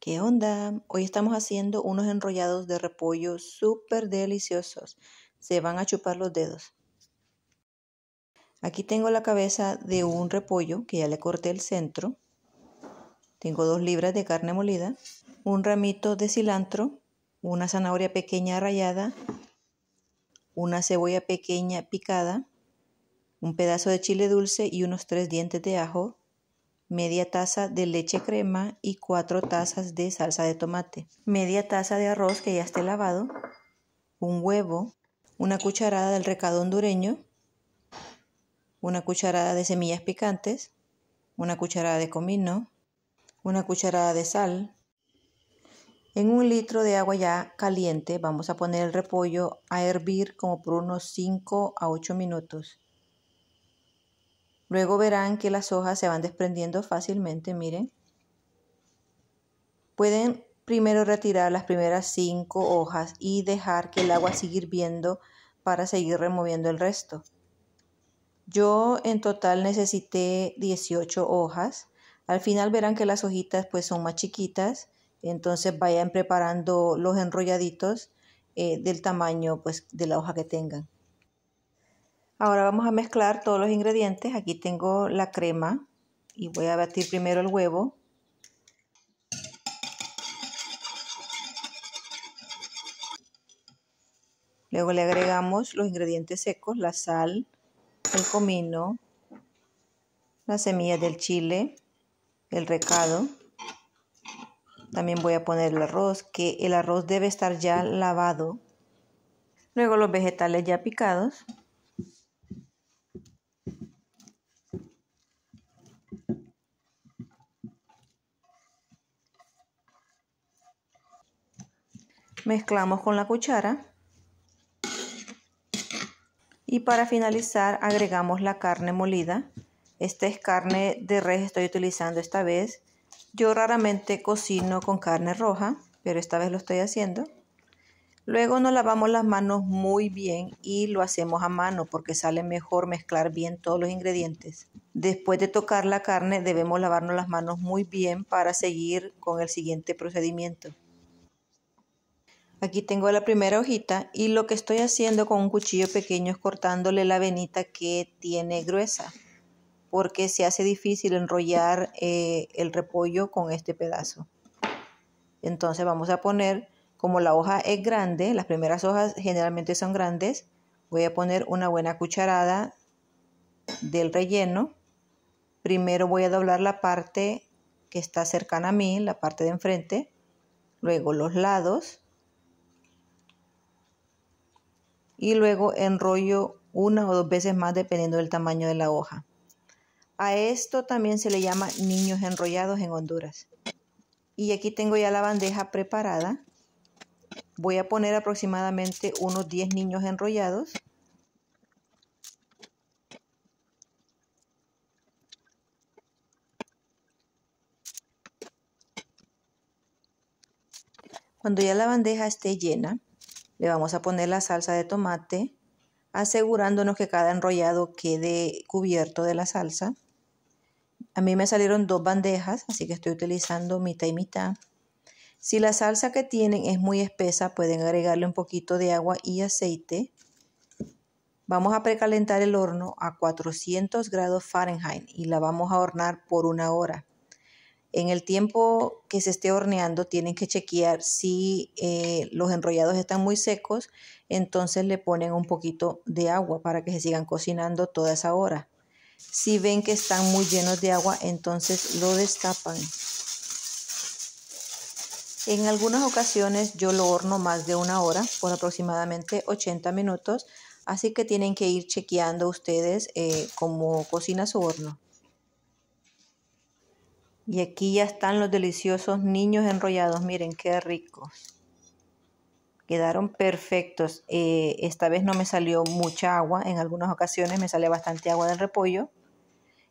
¿Qué onda? Hoy estamos haciendo unos enrollados de repollo súper deliciosos. Se van a chupar los dedos. Aquí tengo la cabeza de un repollo que ya le corté el centro. Tengo dos libras de carne molida, un ramito de cilantro, una zanahoria pequeña rallada, una cebolla pequeña picada, un pedazo de chile dulce y unos tres dientes de ajo media taza de leche crema y 4 tazas de salsa de tomate, media taza de arroz que ya esté lavado, un huevo, una cucharada del recado hondureño, una cucharada de semillas picantes, una cucharada de comino, una cucharada de sal. En un litro de agua ya caliente vamos a poner el repollo a hervir como por unos 5 a 8 minutos. Luego verán que las hojas se van desprendiendo fácilmente, miren. Pueden primero retirar las primeras cinco hojas y dejar que el agua siga hirviendo para seguir removiendo el resto. Yo en total necesité 18 hojas. Al final verán que las hojitas pues son más chiquitas, entonces vayan preparando los enrolladitos eh, del tamaño pues de la hoja que tengan. Ahora vamos a mezclar todos los ingredientes. Aquí tengo la crema y voy a batir primero el huevo. Luego le agregamos los ingredientes secos, la sal, el comino, las semillas del chile, el recado. También voy a poner el arroz, que el arroz debe estar ya lavado. Luego los vegetales ya picados. Mezclamos con la cuchara. Y para finalizar agregamos la carne molida. Esta es carne de res, estoy utilizando esta vez. Yo raramente cocino con carne roja, pero esta vez lo estoy haciendo. Luego nos lavamos las manos muy bien y lo hacemos a mano porque sale mejor mezclar bien todos los ingredientes. Después de tocar la carne debemos lavarnos las manos muy bien para seguir con el siguiente procedimiento. Aquí tengo la primera hojita y lo que estoy haciendo con un cuchillo pequeño es cortándole la venita que tiene gruesa porque se hace difícil enrollar eh, el repollo con este pedazo. Entonces vamos a poner, como la hoja es grande, las primeras hojas generalmente son grandes, voy a poner una buena cucharada del relleno. Primero voy a doblar la parte que está cercana a mí, la parte de enfrente, luego los lados y luego enrollo una o dos veces más dependiendo del tamaño de la hoja. A esto también se le llama niños enrollados en Honduras. Y aquí tengo ya la bandeja preparada. Voy a poner aproximadamente unos 10 niños enrollados. Cuando ya la bandeja esté llena, le vamos a poner la salsa de tomate, asegurándonos que cada enrollado quede cubierto de la salsa. A mí me salieron dos bandejas, así que estoy utilizando mitad y mitad. Si la salsa que tienen es muy espesa, pueden agregarle un poquito de agua y aceite. Vamos a precalentar el horno a 400 grados Fahrenheit y la vamos a hornar por una hora. En el tiempo que se esté horneando tienen que chequear si eh, los enrollados están muy secos, entonces le ponen un poquito de agua para que se sigan cocinando toda esa hora. Si ven que están muy llenos de agua, entonces lo destapan. En algunas ocasiones yo lo horno más de una hora, por aproximadamente 80 minutos, así que tienen que ir chequeando ustedes eh, cómo cocina su horno. Y aquí ya están los deliciosos niños enrollados. Miren qué ricos. Quedaron perfectos. Eh, esta vez no me salió mucha agua. En algunas ocasiones me sale bastante agua del repollo.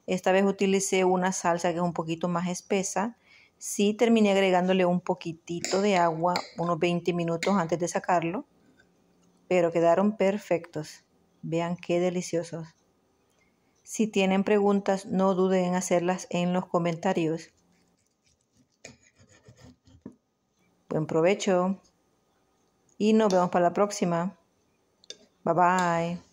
Esta vez utilicé una salsa que es un poquito más espesa. Sí terminé agregándole un poquitito de agua, unos 20 minutos antes de sacarlo. Pero quedaron perfectos. Vean qué deliciosos. Si tienen preguntas, no duden en hacerlas en los comentarios. Buen provecho y nos vemos para la próxima. Bye bye.